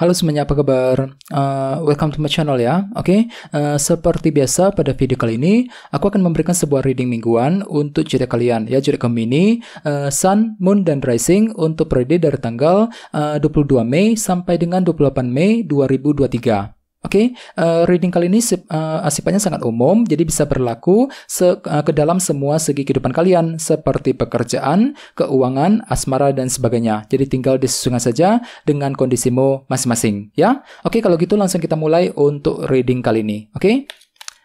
Halo semuanya, apa kabar? Uh, welcome to my channel ya. Oke, okay? uh, eh, seperti biasa pada video kali ini, aku akan memberikan sebuah reading mingguan untuk zodiak kalian ya, zodiak Gemini, uh, eh, Sun, Moon dan Rising untuk periode dari tanggal uh, 22 Mei sampai dengan 28 Mei 2023. Oke, okay, uh, eh, reading kali ini uh, sifatnya sangat umum, jadi bisa berlaku se uh, ke dalam semua segi kehidupan kalian, seperti pekerjaan, keuangan, asmara, dan sebagainya. Jadi tinggal disesuaikan saja dengan kondisimu masing-masing, ya. Oke, okay, kalau gitu langsung kita mulai untuk reading kali ini. Oke, okay?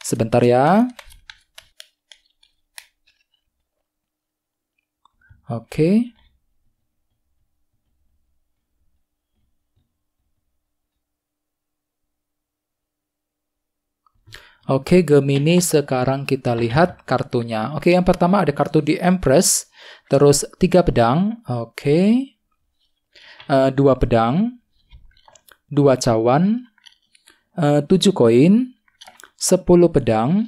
sebentar ya. Oke. Okay. Oke, Gemini sekarang kita lihat kartunya. Oke, yang pertama ada kartu di Empress, terus tiga pedang, oke, uh, dua pedang, dua cawan, uh, tujuh koin, sepuluh pedang,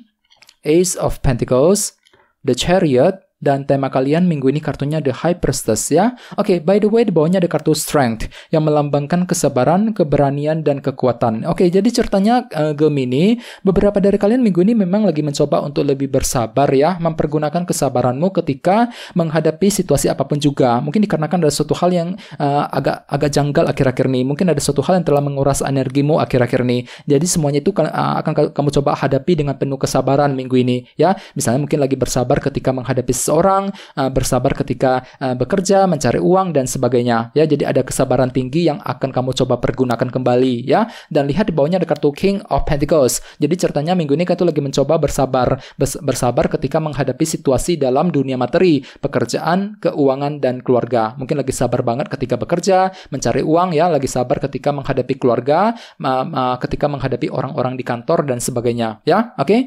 Ace of Pentacles, The Chariot, dan tema kalian minggu ini kartunya The High Priestess ya. Oke, okay, by the way di bawahnya ada kartu Strength yang melambangkan kesabaran, keberanian, dan kekuatan. Oke, okay, jadi ceritanya uh, Gemini, beberapa dari kalian minggu ini memang lagi mencoba untuk lebih bersabar ya, mempergunakan kesabaranmu ketika menghadapi situasi apapun juga. Mungkin dikarenakan ada suatu hal yang uh, agak agak janggal akhir-akhir ini. Mungkin ada suatu hal yang telah menguras energimu akhir-akhir ini. Jadi semuanya itu uh, akan kamu coba hadapi dengan penuh kesabaran minggu ini ya. Misalnya mungkin lagi bersabar ketika menghadapi seseorang, uh, bersabar ketika uh, bekerja, mencari uang dan sebagainya. Ya, jadi ada kesabaran tinggi yang akan kamu coba pergunakan kembali ya. Dan lihat di bawahnya ada kartu King of Pentacles. Jadi ceritanya minggu ini kamu lagi mencoba bersabar, bersabar ketika menghadapi situasi dalam dunia materi, pekerjaan, keuangan dan keluarga. Mungkin lagi sabar banget ketika bekerja, mencari uang ya, lagi sabar ketika menghadapi keluarga, uh, uh, ketika menghadapi orang-orang di kantor dan sebagainya. Ya, oke? Okay?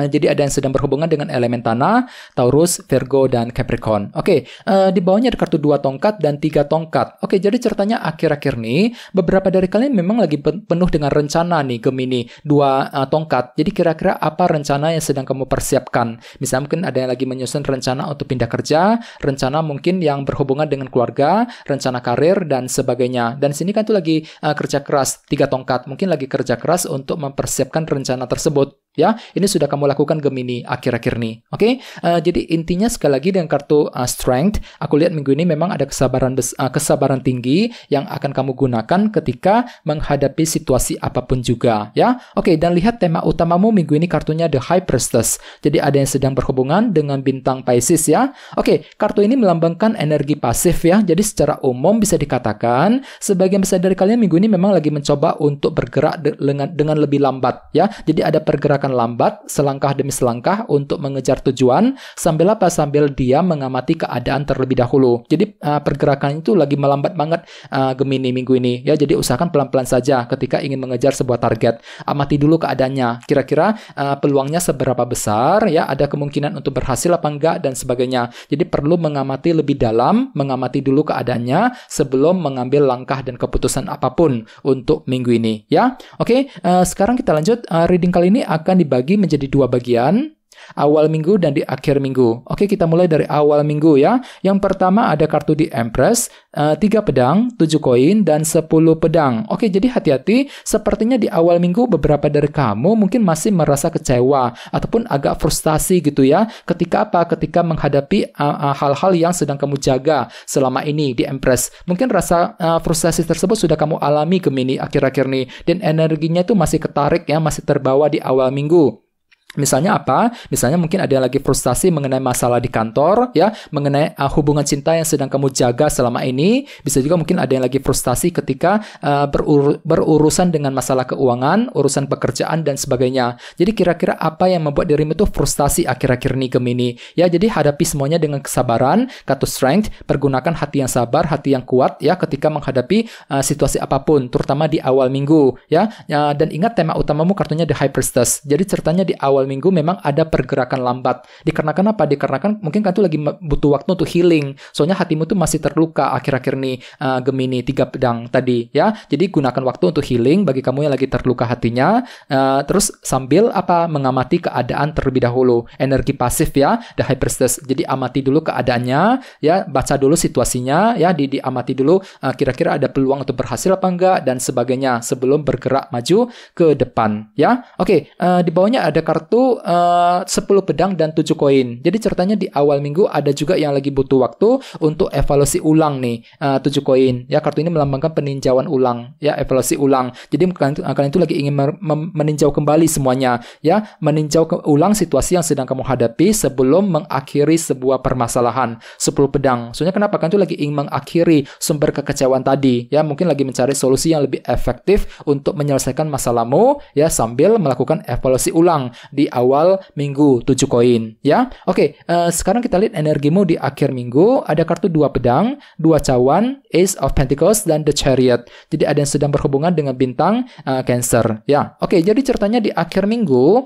Eh, jadi ada yang sedang berhubungan dengan elemen tanah, Taurus, Virgo, dan Capricorn. Oke, okay, uh, eh, di bawahnya ada kartu dua tongkat dan tiga tongkat. Oke, okay, jadi ceritanya akhir-akhir nih, beberapa dari kalian memang lagi penuh dengan rencana nih Gemini, dua uh, tongkat. Jadi kira-kira apa rencana yang sedang kamu persiapkan? Misalnya mungkin ada yang lagi menyusun rencana untuk pindah kerja, rencana mungkin yang berhubungan dengan keluarga, rencana karir, dan sebagainya. Dan sini kan tuh lagi uh, kerja keras, tiga tongkat. Mungkin lagi kerja keras untuk mempersiapkan rencana tersebut ya ini sudah kamu lakukan Gemini akhir-akhir ini oke okay? uh, eh, jadi intinya sekali lagi dengan kartu uh, strength aku lihat minggu ini memang ada kesabaran uh, kesabaran tinggi yang akan kamu gunakan ketika menghadapi situasi apapun juga ya oke okay, dan lihat tema utamamu minggu ini kartunya the high priestess jadi ada yang sedang berhubungan dengan bintang Pisces ya oke okay, kartu ini melambangkan energi pasif ya jadi secara umum bisa dikatakan sebagian besar dari kalian minggu ini memang lagi mencoba untuk bergerak de dengan dengan lebih lambat ya jadi ada pergerakan akan lambat selangkah demi selangkah untuk mengejar tujuan sambil apa sambil dia mengamati keadaan terlebih dahulu. Jadi uh, pergerakan itu lagi melambat banget uh, Gemini minggu ini ya. Jadi usahakan pelan-pelan saja ketika ingin mengejar sebuah target. Amati dulu keadaannya. Kira-kira uh, peluangnya seberapa besar ya ada kemungkinan untuk berhasil apa enggak dan sebagainya. Jadi perlu mengamati lebih dalam, mengamati dulu keadaannya sebelum mengambil langkah dan keputusan apapun untuk minggu ini ya. Oke, uh, sekarang kita lanjut uh, reading kali ini akan akan dibagi menjadi dua bagian, awal minggu dan di akhir minggu. Oke, kita mulai dari awal minggu ya. Yang pertama ada kartu di Empress, uh, pedang, 7 koin, dan 10 pedang. Oke, jadi hati-hati, sepertinya di awal minggu beberapa dari kamu mungkin masih merasa kecewa, ataupun agak frustasi gitu ya, ketika apa? Ketika menghadapi uh, uh, hal-hal yang sedang kamu jaga selama ini di Empress. Mungkin rasa uh, frustasi tersebut sudah kamu alami Gemini akhir-akhir ini, dan energinya itu masih ketarik ya, masih terbawa di awal minggu. Misalnya apa? Misalnya mungkin ada yang lagi frustasi mengenai masalah di kantor, ya, mengenai uh, hubungan cinta yang sedang kamu jaga selama ini. Bisa juga mungkin ada yang lagi frustasi ketika uh, berur berurusan dengan masalah keuangan, urusan pekerjaan dan sebagainya. Jadi kira-kira apa yang membuat dirimu itu frustasi akhir-akhir ini Gemini? Ya, jadi hadapi semuanya dengan kesabaran, kata strength, pergunakan hati yang sabar, hati yang kuat, ya, ketika menghadapi uh, situasi apapun, terutama di awal minggu, ya. Uh, dan ingat tema utamamu kartunya The High Priestess. Jadi ceritanya di awal awal minggu memang ada pergerakan lambat. Dikarenakan apa? Dikarenakan mungkin kan itu lagi butuh waktu untuk healing. Soalnya hatimu tuh masih terluka akhir-akhir nih uh, Gemini tiga pedang tadi ya. Jadi gunakan waktu untuk healing bagi kamu yang lagi terluka hatinya. Uh, terus sambil apa mengamati keadaan terlebih dahulu. Energi pasif ya, the hyperstess. Jadi amati dulu keadaannya ya, baca dulu situasinya ya, di diamati dulu kira eh, kira-kira ada peluang untuk berhasil apa enggak dan sebagainya sebelum bergerak maju ke depan ya. Oke, okay, uh, di bawahnya ada kartu waktu uh, 10 pedang dan 7 koin. Jadi ceritanya di awal minggu ada juga yang lagi butuh waktu untuk evaluasi ulang nih eh, uh, 7 koin. Ya kartu ini melambangkan peninjauan ulang, ya evaluasi ulang. Jadi kalian, kalian itu lagi ingin meninjau kembali semuanya, ya meninjau ke ulang situasi yang sedang kamu hadapi sebelum mengakhiri sebuah permasalahan. 10 pedang. Soalnya kenapa kan itu lagi ingin mengakhiri sumber kekecewaan tadi, ya mungkin lagi mencari solusi yang lebih efektif untuk menyelesaikan masalahmu, ya sambil melakukan evaluasi ulang di di awal minggu 7 koin ya. Oke, okay, uh, eh, sekarang kita lihat energimu di akhir minggu ada kartu dua pedang, dua cawan, Ace of Pentacles dan The Chariot. Jadi ada yang sedang berhubungan dengan bintang uh, Cancer ya. Oke, okay, jadi ceritanya di akhir minggu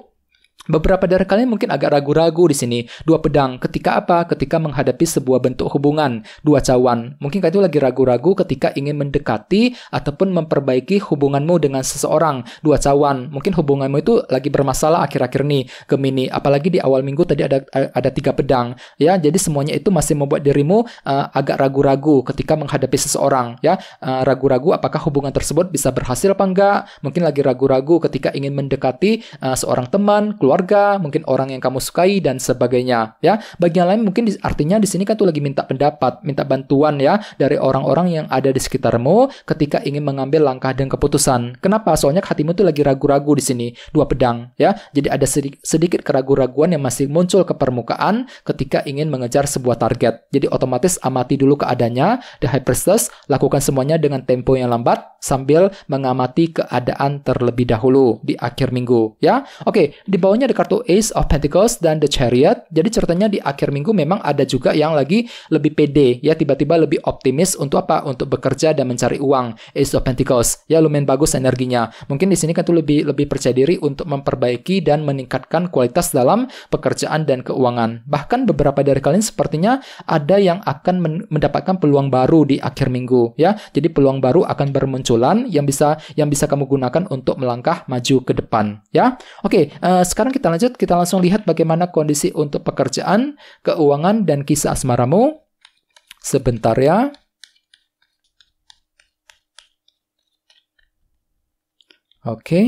Beberapa dari kalian mungkin agak ragu-ragu di sini. Dua pedang, ketika apa? Ketika menghadapi sebuah bentuk hubungan, dua cawan. Mungkin kalian lagi ragu-ragu ketika ingin mendekati ataupun memperbaiki hubunganmu dengan seseorang. Dua cawan, mungkin hubunganmu itu lagi bermasalah akhir-akhir ini, Gemini. Apalagi di awal minggu tadi ada eh, ada tiga pedang, ya. Jadi semuanya itu masih membuat dirimu uh, agak ragu-ragu ketika menghadapi seseorang, ya. ragu eh, ragu-ragu apakah hubungan tersebut bisa berhasil apa enggak? Mungkin lagi ragu-ragu ketika ingin mendekati uh, seorang teman, keluar keluarga, mungkin orang yang kamu sukai dan sebagainya ya. Bagi yang lain mungkin artinya di sini kan tuh lagi minta pendapat, minta bantuan ya dari orang-orang yang ada di sekitarmu ketika ingin mengambil langkah dan keputusan. Kenapa? Soalnya hatimu tuh lagi ragu-ragu di sini, dua pedang ya. Jadi ada sedikit, sedikit keraguan-raguan yang masih muncul ke permukaan ketika ingin mengejar sebuah target. Jadi otomatis amati dulu keadaannya, the high priestess, lakukan semuanya dengan tempo yang lambat sambil mengamati keadaan terlebih dahulu di akhir minggu ya. Oke, di bawahnya ada kartu Ace of Pentacles dan The Chariot. Jadi ceritanya di akhir minggu memang ada juga yang lagi lebih pede ya tiba-tiba lebih optimis untuk apa? Untuk bekerja dan mencari uang. Ace of Pentacles ya lumayan bagus energinya. Mungkin di sini kan tuh lebih lebih percaya diri untuk memperbaiki dan meningkatkan kualitas dalam pekerjaan dan keuangan. Bahkan beberapa dari kalian sepertinya ada yang akan mendapatkan peluang baru di akhir minggu ya. Jadi peluang baru akan bermunculan yang bisa yang bisa kamu gunakan untuk melangkah maju ke depan ya. Oke, uh, sekarang kita lanjut, kita langsung lihat bagaimana kondisi untuk pekerjaan, keuangan, dan kisah asmaramu. Sebentar ya. Oke. Okay.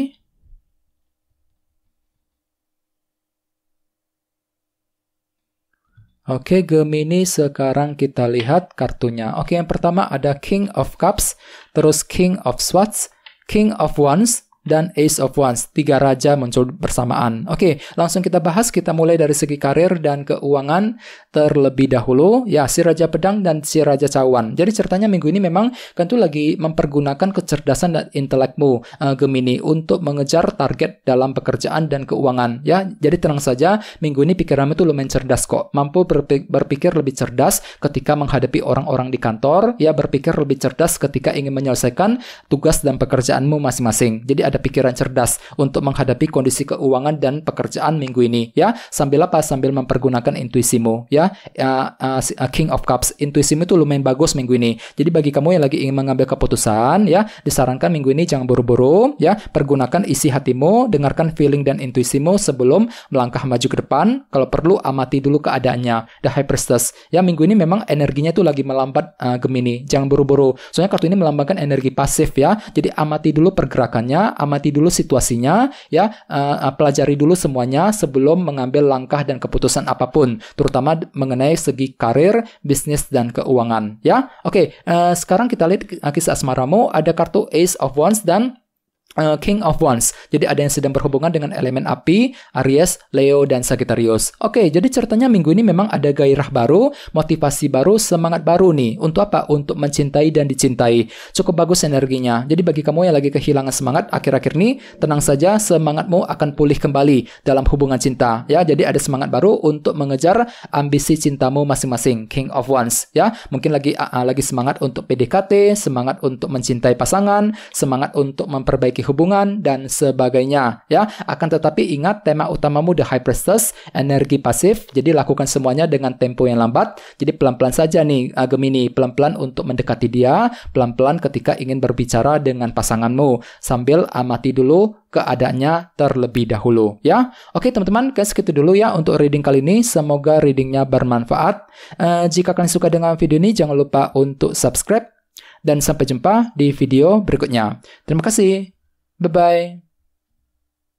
Oke, okay, Gemini sekarang kita lihat kartunya. Oke, okay, yang pertama ada King of Cups, terus King of Swords, King of Wands, dan Ace of Wands. Tiga raja muncul bersamaan. Oke, langsung kita bahas. Kita mulai dari segi karir dan keuangan terlebih dahulu. Ya, si Raja Pedang dan si Raja Cawan. Jadi ceritanya minggu ini memang tentu lagi mempergunakan kecerdasan dan intelekmu uh, Gemini untuk mengejar target dalam pekerjaan dan keuangan. Ya, jadi tenang saja. Minggu ini pikiranmu tuh lumayan cerdas kok. Mampu berpikir lebih cerdas ketika menghadapi orang-orang di kantor. Ya, berpikir lebih cerdas ketika ingin menyelesaikan tugas dan pekerjaanmu masing-masing. Jadi ada ada pikiran cerdas untuk menghadapi kondisi keuangan dan pekerjaan minggu ini ya. Sambil apa? Sambil mempergunakan intuisimu ya. Uh, uh, King of Cups, intuisimu itu lumayan bagus minggu ini. Jadi bagi kamu yang lagi ingin mengambil keputusan ya, disarankan minggu ini jangan buru-buru ya. Pergunakan isi hatimu, dengarkan feeling dan intuisimu sebelum melangkah maju ke depan. Kalau perlu amati dulu keadaannya. The High Priestess. Ya minggu ini memang energinya tuh lagi melambat uh, Gemini. Jangan buru-buru. Soalnya kartu ini melambangkan energi pasif ya. Jadi amati dulu pergerakannya, amati dulu situasinya, ya, uh, pelajari dulu semuanya sebelum mengambil langkah dan keputusan apapun, terutama mengenai segi karir, bisnis dan keuangan, ya. Oke, okay, uh, eh, sekarang kita lihat kisah asmaramu ada kartu Ace of Wands dan Eh, King of Wands. Jadi ada yang sedang berhubungan dengan elemen api, Aries, Leo, dan Sagittarius. Oke, jadi ceritanya minggu ini memang ada gairah baru, motivasi baru, semangat baru nih. Untuk apa? Untuk mencintai dan dicintai. Cukup bagus energinya. Jadi bagi kamu yang lagi kehilangan semangat akhir-akhir ini, tenang saja, semangatmu akan pulih kembali dalam hubungan cinta. Ya, jadi ada semangat baru untuk mengejar ambisi cintamu masing-masing. King of Wands. Ya, mungkin lagi uh, lagi semangat untuk PDKT, semangat untuk mencintai pasangan, semangat untuk memperbaiki memiliki hubungan dan sebagainya ya. Akan tetapi ingat tema utamamu the high Prestige, energi pasif. Jadi lakukan semuanya dengan tempo yang lambat. Jadi pelan-pelan saja nih ah, Gemini, pelan-pelan untuk mendekati dia, pelan-pelan ketika ingin berbicara dengan pasanganmu sambil amati dulu keadaannya terlebih dahulu ya. Oke teman-teman, guys segitu dulu ya untuk reading kali ini. Semoga readingnya bermanfaat. Uh, jika kalian suka dengan video ini, jangan lupa untuk subscribe dan sampai jumpa di video berikutnya. Terima kasih. Bye bye.